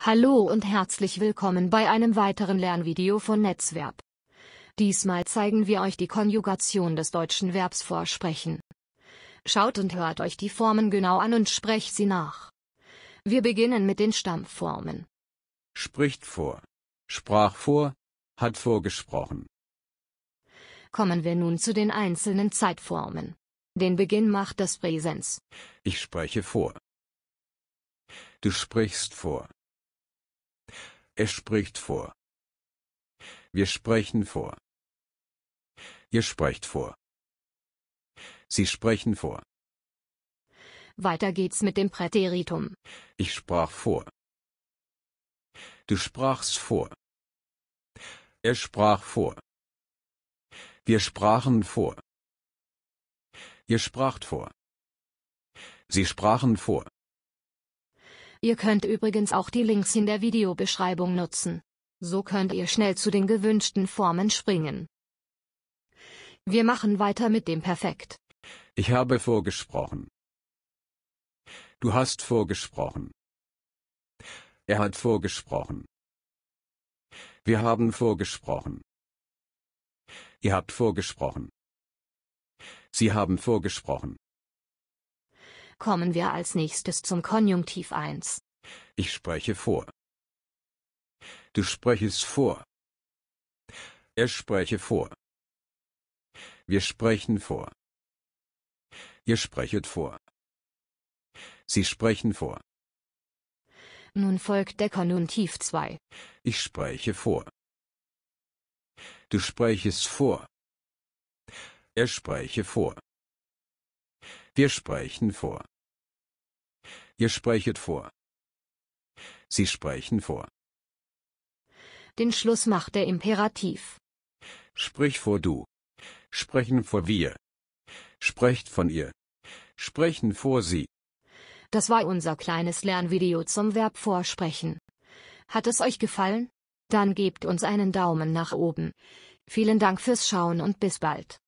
Hallo und herzlich willkommen bei einem weiteren Lernvideo von Netzverb. Diesmal zeigen wir euch die Konjugation des deutschen Verbs vorsprechen. Schaut und hört euch die Formen genau an und sprecht sie nach. Wir beginnen mit den Stammformen. Spricht vor. Sprach vor. Hat vorgesprochen. Kommen wir nun zu den einzelnen Zeitformen. Den Beginn macht das Präsens. Ich spreche vor. Du sprichst vor. Er spricht vor. Wir sprechen vor. Ihr sprecht vor. Sie sprechen vor. Weiter geht's mit dem Präteritum. Ich sprach vor. Du sprachst vor. Er sprach vor. Wir sprachen vor. Ihr spracht vor. Sie sprachen vor. Ihr könnt übrigens auch die Links in der Videobeschreibung nutzen. So könnt ihr schnell zu den gewünschten Formen springen. Wir machen weiter mit dem Perfekt. Ich habe vorgesprochen. Du hast vorgesprochen. Er hat vorgesprochen. Wir haben vorgesprochen. Ihr habt vorgesprochen. Sie haben vorgesprochen kommen wir als nächstes zum Konjunktiv 1. Ich spreche vor. Du sprechest vor. Er spreche vor. Wir sprechen vor. Ihr sprechet vor. Sie sprechen vor. Nun folgt der Konjunktiv 2. Ich spreche vor. Du sprechest vor. Er spreche vor. Wir sprechen vor. Ihr sprechet vor. Sie sprechen vor. Den Schluss macht der Imperativ. Sprich vor du. Sprechen vor wir. Sprecht von ihr. Sprechen vor sie. Das war unser kleines Lernvideo zum Verb vorsprechen. Hat es euch gefallen? Dann gebt uns einen Daumen nach oben. Vielen Dank fürs Schauen und bis bald.